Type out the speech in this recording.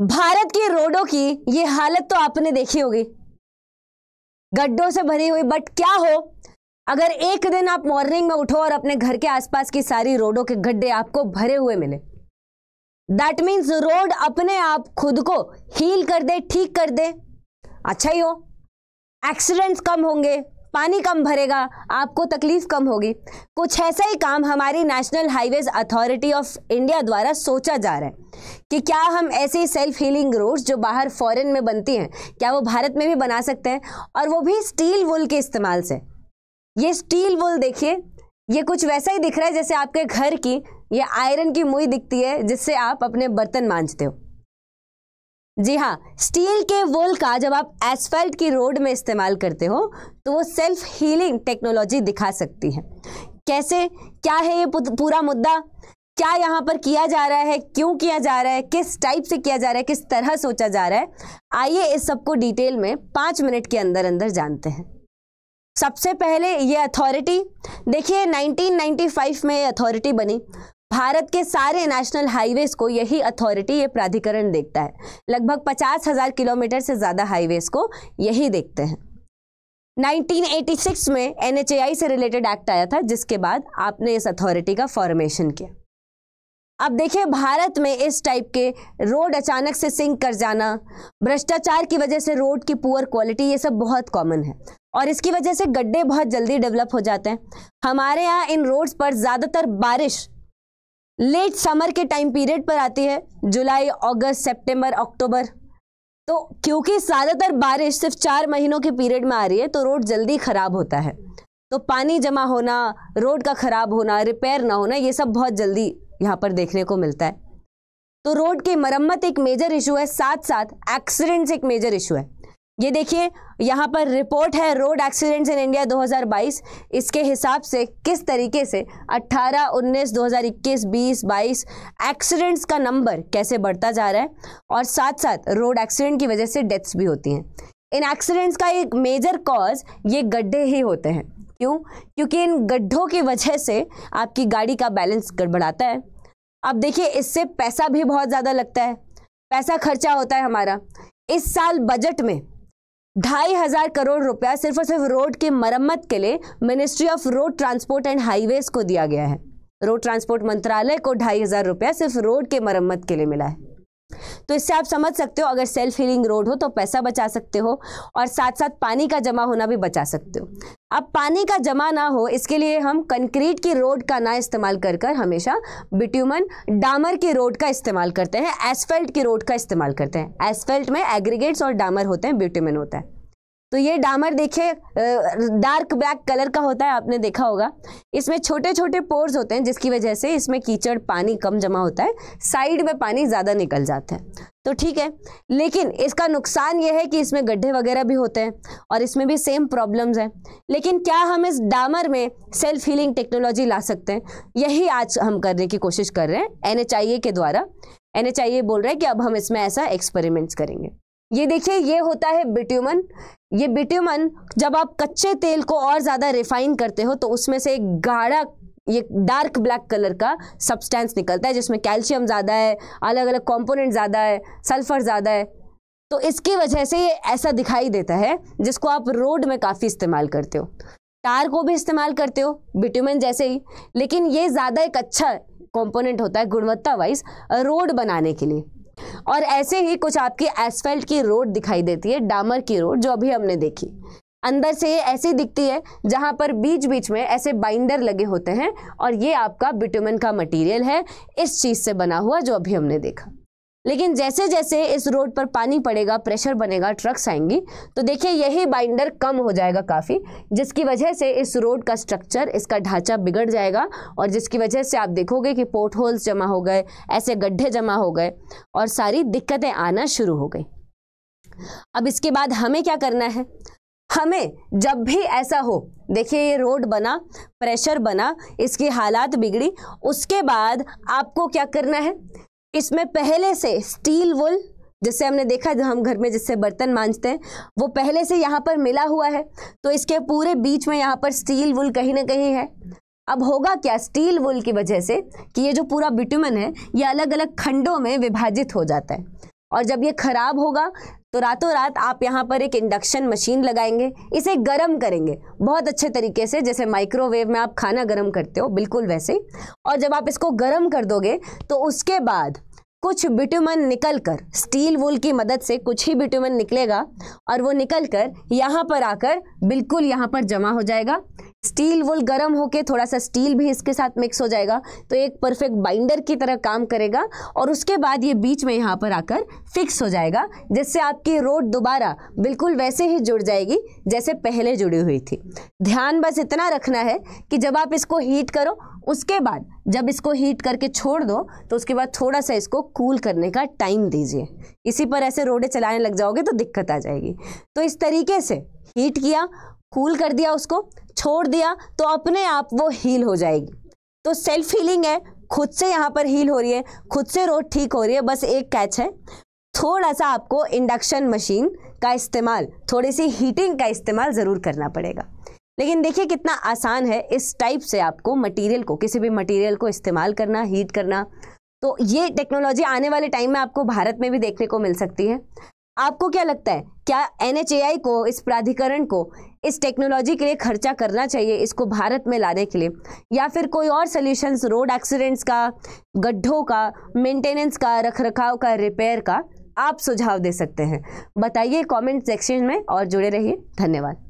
भारत की रोडों की ये हालत तो आपने देखी होगी गड्ढों से भरी हुई बट क्या हो अगर एक दिन आप मॉर्निंग में उठो और अपने घर के आसपास की सारी रोडों के गड्ढे आपको भरे हुए मिले दैट मीन्स रोड अपने आप खुद को हील कर दे ठीक कर दे अच्छा ही हो एक्सीडेंट्स कम होंगे पानी कम भरेगा आपको तकलीफ कम होगी कुछ ऐसा ही काम हमारी National Highways Authority of India द्वारा सोचा जा रहा है कि क्या हम ऐसे सेल्फ हीलिंग रोड्स जो बाहर फॉरेन में बनती हैं क्या वो भारत में भी बना सकते हैं और वो भी स्टील वुल के इस्तेमाल से ये स्टील वुल देखिए ये कुछ वैसा ही दिख रहा है जैसे आपके घर की ये आयरन की मुई दिखती है जिससे आप अपने बर्तन मांझते हो जी हाँ स्टील के वोल का जब आप एसफेल्ट की रोड में इस्तेमाल करते हो तो वो सेल्फ हीलिंग टेक्नोलॉजी दिखा सकती है कैसे क्या है ये पूरा मुद्दा क्या यहाँ पर किया जा रहा है क्यों किया जा रहा है किस टाइप से किया जा रहा है किस तरह सोचा जा रहा है आइए इस सबको डिटेल में पाँच मिनट के अंदर अंदर जानते हैं सबसे पहले ये अथॉरिटी देखिए 1995 में ये अथॉरिटी बनी भारत के सारे नेशनल हाईवेज को यही अथॉरिटी ये प्राधिकरण देखता है लगभग पचास हजार किलोमीटर से ज़्यादा हाईवेज को यही देखते हैं 1986 में एन से रिलेटेड एक्ट आया था जिसके बाद आपने इस अथॉरिटी का फॉर्मेशन किया अब देखिए भारत में इस टाइप के रोड अचानक से सिंक कर जाना भ्रष्टाचार की वजह से रोड की पुअर क्वालिटी ये सब बहुत कॉमन है और इसकी वजह से गड्ढे बहुत जल्दी डेवलप हो जाते हैं हमारे यहाँ इन रोड्स पर ज़्यादातर बारिश लेट समर के टाइम पीरियड पर आती है जुलाई अगस्त सितंबर अक्टूबर तो क्योंकि ज़्यादातर बारिश सिर्फ चार महीनों के पीरियड में आ रही है तो रोड जल्दी ख़राब होता है तो पानी जमा होना रोड का ख़राब होना रिपेयर ना होना ये सब बहुत जल्दी यहाँ पर देखने को मिलता है तो रोड की मरम्मत एक मेजर इशू है साथ साथ एक्सीडेंट्स एक मेजर इशू है ये देखिए यहाँ पर रिपोर्ट है रोड एक्सीडेंट्स इन इंडिया 2022 इसके हिसाब से किस तरीके से 18, 19, 2021, 20, 22 एक्सीडेंट्स का नंबर कैसे बढ़ता जा रहा है और साथ साथ रोड एक्सीडेंट की वजह से डेथ्स भी होती हैं इन एक्सीडेंट्स का एक मेजर कॉज ये गड्ढे ही होते हैं क्यों क्योंकि इन गड्ढों की वजह से आपकी गाड़ी का बैलेंस गड़बड़ाता है अब देखिए इससे पैसा भी बहुत ज़्यादा लगता है पैसा खर्चा होता है हमारा इस साल बजट में ढाई हजार करोड़ रुपया सिर्फ और सिर्फ रोड की मरम्मत के लिए Ministry of Road Transport and Highways को दिया गया है रोड ट्रांसपोर्ट मंत्रालय को ढाई हजार रुपया सिर्फ रोड के मरम्मत के लिए मिला है तो इससे आप समझ सकते हो अगर सेल्फ हीलिंग रोड हो तो पैसा बचा सकते हो और साथ साथ पानी का जमा होना भी बचा सकते हो अब पानी का जमा ना हो इसके लिए हम कंक्रीट की रोड का ना इस्तेमाल कर कर हमेशा बिट्यूमन डामर की रोड का इस्तेमाल करते हैं एसफेल्ट की रोड का इस्तेमाल करते हैं एसफेल्ट में एग्रीगेट्स और डामर होते हैं बिट्यूमन होता है तो ये डामर देखिए डार्क ब्लैक कलर का होता है आपने देखा होगा इसमें छोटे छोटे पोर्स होते हैं जिसकी वजह से इसमें कीचड़ पानी कम जमा होता है साइड में पानी ज़्यादा निकल जाता है तो ठीक है लेकिन इसका नुकसान यह है कि इसमें गड्ढे वगैरह भी होते हैं और इसमें भी सेम प्रॉब्लम्स हैं लेकिन क्या हम इस डामर में सेल्फ हीलिंग टेक्नोलॉजी ला सकते हैं यही आज हम करने की कोशिश कर रहे हैं एन के द्वारा एन बोल रहे हैं कि अब हम इसमें ऐसा एक्सपेरिमेंट्स करेंगे ये देखिए ये होता है बिट्यूमन ये बिट्यूमन जब आप कच्चे तेल को और ज़्यादा रिफाइन करते हो तो उसमें से एक गाढ़ा ये डार्क ब्लैक कलर का सब्सटेंस निकलता है जिसमें कैल्शियम ज़्यादा है अलग अलग कंपोनेंट ज़्यादा है सल्फर ज़्यादा है तो इसकी वजह से ये ऐसा दिखाई देता है जिसको आप रोड में काफ़ी इस्तेमाल करते हो टार को भी इस्तेमाल करते हो बिट्यूमन जैसे ही लेकिन ये ज़्यादा एक अच्छा कॉम्पोनेंट होता है गुणवत्ता वाइज रोड बनाने के लिए और ऐसे ही कुछ आपकी एसफेल्ट की रोड दिखाई देती है डामर की रोड जो अभी हमने देखी अंदर से ये ऐसी दिखती है जहाँ पर बीच बीच में ऐसे बाइंडर लगे होते हैं और ये आपका बिटुमन का मटेरियल है इस चीज़ से बना हुआ जो अभी हमने देखा लेकिन जैसे जैसे इस रोड पर पानी पड़ेगा प्रेशर बनेगा ट्रक्स आएंगी तो देखिए यही बाइंडर कम हो जाएगा काफ़ी जिसकी वजह से इस रोड का स्ट्रक्चर इसका ढांचा बिगड़ जाएगा और जिसकी वजह से आप देखोगे कि पोर्ट होल्स जमा हो गए ऐसे गड्ढे जमा हो गए और सारी दिक्कतें आना शुरू हो गई अब इसके बाद हमें क्या करना है हमें जब भी ऐसा हो देखिए ये रोड बना प्रेशर बना इसकी हालात बिगड़ी उसके बाद आपको क्या करना है इसमें पहले से स्टील वुल जिससे हमने देखा जो हम घर में जिससे बर्तन मांजते हैं वो पहले से यहाँ पर मिला हुआ है तो इसके पूरे बीच में यहाँ पर स्टील वुल कहीं ना कहीं है अब होगा क्या स्टील वुल की वजह से कि ये जो पूरा बिटुमन है ये अलग अलग खंडों में विभाजित हो जाता है और जब ये खराब होगा तो रातों रात आप यहाँ पर एक इंडक्शन मशीन लगाएंगे इसे गर्म करेंगे बहुत अच्छे तरीके से जैसे माइक्रोवेव में आप खाना गर्म करते हो बिल्कुल वैसे और जब आप इसको गर्म कर दोगे तो उसके बाद कुछ बिटुमन निकल कर स्टील वूल की मदद से कुछ ही बिटुमन निकलेगा और वो निकल कर यहाँ पर आकर बिल्कुल यहाँ पर जमा हो जाएगा स्टील वुल गर्म होके थोड़ा सा स्टील भी इसके साथ मिक्स हो जाएगा तो एक परफेक्ट बाइंडर की तरह काम करेगा और उसके बाद ये बीच में यहाँ पर आकर फिक्स हो जाएगा जिससे आपकी रोड दोबारा बिल्कुल वैसे ही जुड़ जाएगी जैसे पहले जुड़ी हुई थी ध्यान बस इतना रखना है कि जब आप इसको हीट करो उसके बाद जब इसको हीट करके छोड़ दो तो उसके बाद थोड़ा सा इसको कूल करने का टाइम दीजिए इसी पर ऐसे रोडे चलाने लग जाओगे तो दिक्कत आ जाएगी तो इस तरीके से हीट किया कूल कर दिया उसको छोड़ दिया तो अपने आप वो हील हो जाएगी तो सेल्फ हीलिंग है खुद से यहाँ पर हील हो रही है खुद से रोड ठीक हो रही है बस एक कैच है थोड़ा सा आपको इंडक्शन मशीन का इस्तेमाल थोड़ी सी हीटिंग का इस्तेमाल ज़रूर करना पड़ेगा लेकिन देखिए कितना आसान है इस टाइप से आपको मटेरियल को किसी भी मटेरियल को इस्तेमाल करना हीट करना तो ये टेक्नोलॉजी आने वाले टाइम में आपको भारत में भी देखने को मिल सकती है आपको क्या लगता है क्या एन को इस प्राधिकरण को इस टेक्नोलॉजी के लिए खर्चा करना चाहिए इसको भारत में लाने के लिए या फिर कोई और सोल्यूशंस रोड एक्सीडेंट्स का गड्ढों का मेंटेनेंस का रखरखाव का रिपेयर का आप सुझाव दे सकते हैं बताइए कमेंट सेक्शन में और जुड़े रहिए धन्यवाद